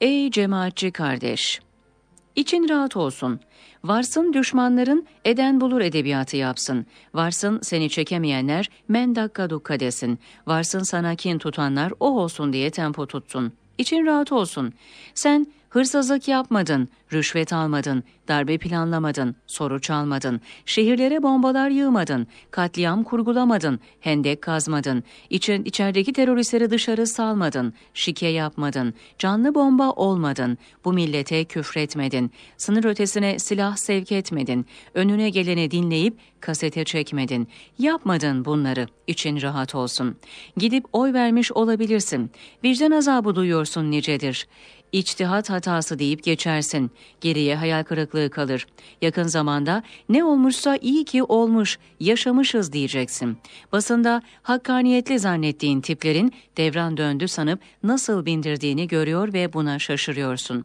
Ey cemaatçi kardeş! İçin rahat olsun. Varsın düşmanların eden bulur edebiyatı yapsın. Varsın seni çekemeyenler men dakika dukka desin. Varsın sana kin tutanlar o olsun diye tempo tutsun. İçin rahat olsun. Sen Hırsızlık yapmadın, rüşvet almadın, darbe planlamadın, soru çalmadın, şehirlere bombalar yığmadın, katliam kurgulamadın, hendek kazmadın, için içerideki teröristleri dışarı salmadın, şike yapmadın, canlı bomba olmadın, bu millete küfretmedin, sınır ötesine silah sevk etmedin, önüne geleni dinleyip kasete çekmedin, yapmadın bunları, için rahat olsun. Gidip oy vermiş olabilirsin, vicdan azabı duyuyorsun nicedir. İçtihat hatası deyip geçersin. Geriye hayal kırıklığı kalır. Yakın zamanda ne olmuşsa iyi ki olmuş, yaşamışız diyeceksin. Basında hakkaniyetli zannettiğin tiplerin devran döndü sanıp nasıl bindirdiğini görüyor ve buna şaşırıyorsun.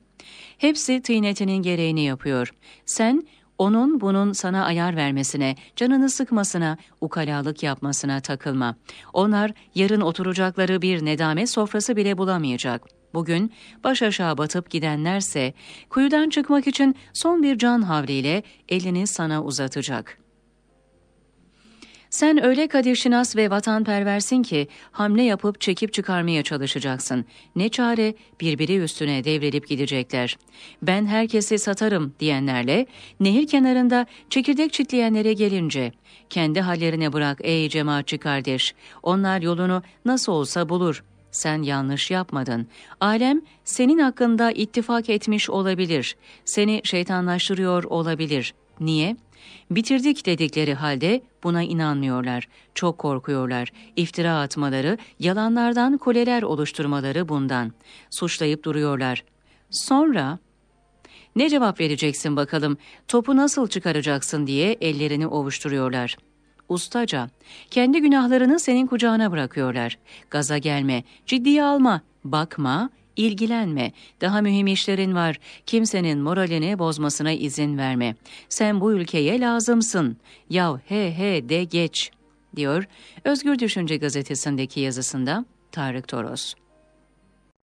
Hepsi tıynetinin gereğini yapıyor. Sen onun bunun sana ayar vermesine, canını sıkmasına, ukalalık yapmasına takılma. Onlar yarın oturacakları bir nedame sofrası bile bulamayacak. Bugün baş aşağı batıp gidenlerse kuyudan çıkmak için son bir can havliyle elini sana uzatacak. Sen öyle kadirşinas ve vatanperversin ki hamle yapıp çekip çıkarmaya çalışacaksın. Ne çare birbiri üstüne devrilip gidecekler. Ben herkesi satarım diyenlerle nehir kenarında çekirdek çitleyenlere gelince kendi hallerine bırak ey cemaatçi kardeş. Onlar yolunu nasıl olsa bulur.'' Sen yanlış yapmadın. Alem senin hakkında ittifak etmiş olabilir. Seni şeytanlaştırıyor olabilir. Niye? Bitirdik dedikleri halde buna inanmıyorlar. Çok korkuyorlar. İftira atmaları, yalanlardan koleler oluşturmaları bundan. Suçlayıp duruyorlar. Sonra ne cevap vereceksin bakalım? Topu nasıl çıkaracaksın diye ellerini ovuşturuyorlar.'' ustaca. Kendi günahlarını senin kucağına bırakıyorlar. Gaza gelme, ciddiye alma, bakma, ilgilenme. Daha mühim işlerin var. Kimsenin moralini bozmasına izin verme. Sen bu ülkeye lazımsın. Yav he he de geç." diyor Özgür Düşünce gazetesindeki yazısında Tarık Toros.